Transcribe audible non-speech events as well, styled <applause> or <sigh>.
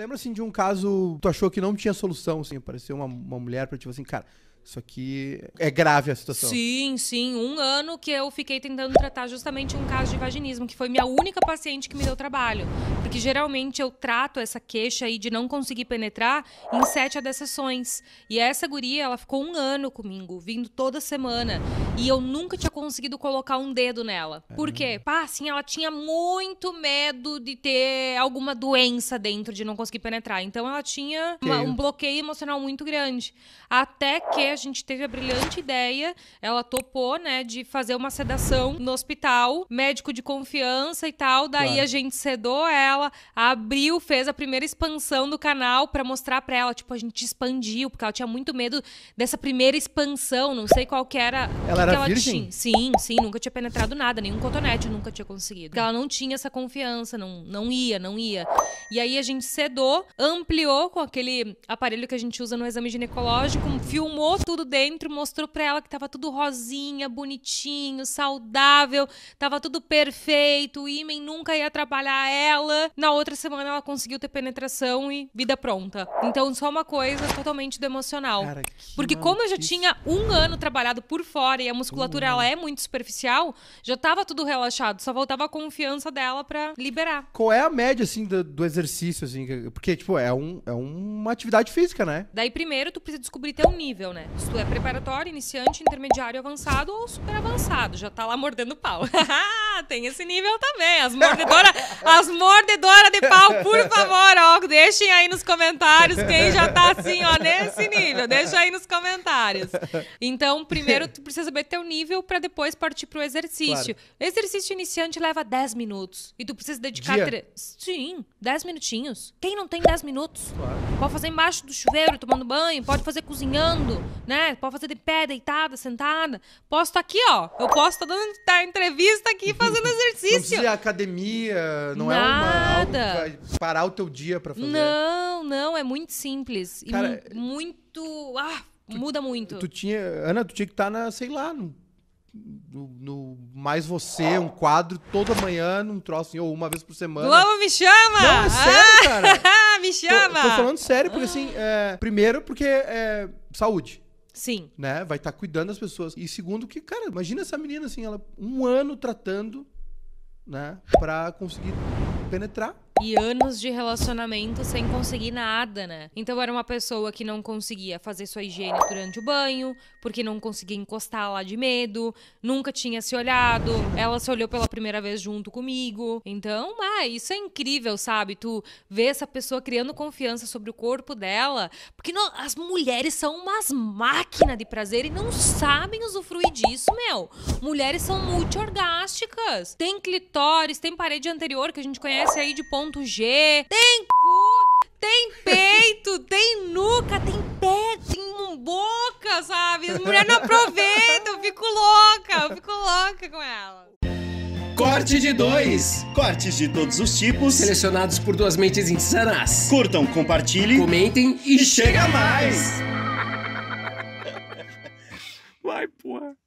lembra assim de um caso tu achou que não tinha solução, assim, apareceu uma, uma mulher para tipo assim, cara, isso aqui é grave a situação. Sim, sim. Um ano que eu fiquei tentando tratar justamente um caso de vaginismo, que foi minha única paciente que me deu trabalho. Porque geralmente eu trato essa queixa aí de não conseguir penetrar em sete a dez sessões. E essa guria, ela ficou um ano comigo, vindo toda semana. E eu nunca tinha conseguido colocar um dedo nela. É. Por quê? Pá, assim, ela tinha muito medo de ter alguma doença dentro, de não conseguir penetrar. Então ela tinha uma, um bloqueio emocional muito grande. Até que a gente teve a brilhante ideia, ela topou, né, de fazer uma sedação no hospital, médico de confiança e tal. Daí claro. a gente sedou ela, abriu, fez a primeira expansão do canal para mostrar para ela. Tipo, a gente expandiu, porque ela tinha muito medo dessa primeira expansão, não sei qual que era. Ela ela era ela virgem? Tinha, sim, sim, nunca tinha penetrado nada, nenhum cotonete nunca tinha conseguido. Porque ela não tinha essa confiança, não, não ia, não ia. E aí a gente sedou, ampliou com aquele aparelho que a gente usa no exame ginecológico, filmou tudo dentro, mostrou pra ela que tava tudo rosinha, bonitinho, saudável, tava tudo perfeito, o imen nunca ia atrapalhar ela. Na outra semana ela conseguiu ter penetração e vida pronta. Então só uma coisa totalmente do emocional. Cara, Porque como eu já tinha um ano trabalhado por fora e a musculatura uhum. ela é muito superficial, já tava tudo relaxado, só voltava a confiança dela para liberar. Qual é a média, assim, do, do exercício, assim? Porque, tipo, é, um, é uma atividade física, né? Daí, primeiro, tu precisa descobrir teu nível, né? Se tu é preparatório, iniciante, intermediário, avançado ou super avançado, já tá lá mordendo pau. <laughs> Tem esse nível também, as mordedoras, <laughs> as mordedoras de pau, por favor, ó, deixem aí nos comentários quem já tá assim, ó, nesse nível, deixa aí nos comentários. Então, primeiro, tu precisa saber ver teu nível para depois partir pro exercício. Claro. Exercício iniciante leva 10 minutos. E tu precisa dedicar. Tre... Sim, 10 minutinhos. Quem não tem 10 minutos? Claro. Pode fazer embaixo do chuveiro, tomando banho, pode fazer cozinhando, né? Pode fazer de pé, deitada, sentada. Posso estar aqui, ó. Eu posso estar tá dando tá, entrevista aqui <laughs> fazendo exercício. Não precisa academia, não Nada. é uma algo parar o teu dia para fazer. Não, não, é muito simples. Cara, e muito. Ah, tu, muda muito. Tu tinha, Ana, tu tinha que estar tá na, sei lá, no, no, no, mais você, um quadro toda manhã, num troço, assim, ou uma vez por semana. Globo me chama! Não, é sério, ah, cara. <laughs> Ah, me chama! Tô, tô, falando sério, porque assim, é, primeiro porque é saúde. Sim. Né? Vai estar tá cuidando das pessoas. E segundo que, cara, imagina essa menina assim, ela um ano tratando, né, para conseguir penetrar e anos de relacionamento sem conseguir nada, né? Então era uma pessoa que não conseguia fazer sua higiene durante o banho, porque não conseguia encostar lá de medo, nunca tinha se olhado, ela se olhou pela primeira vez junto comigo. Então, ah, isso é incrível, sabe? Tu vê essa pessoa criando confiança sobre o corpo dela, porque não, as mulheres são umas máquinas de prazer e não sabem usufruir disso, meu. Mulheres são multiorgásticas. Tem clitóris, tem parede anterior que a gente conhece aí de ponto G, tem cu, tem peito, <laughs> tem nuca, tem pé, tem boca, sabe? As mulheres não aproveitam, eu fico louca, eu fico louca com ela. Corte de dois. Cortes de todos os tipos, selecionados por duas mentes insanas. Curtam, compartilhem, comentem e, e chega mais! <laughs> Vai, porra.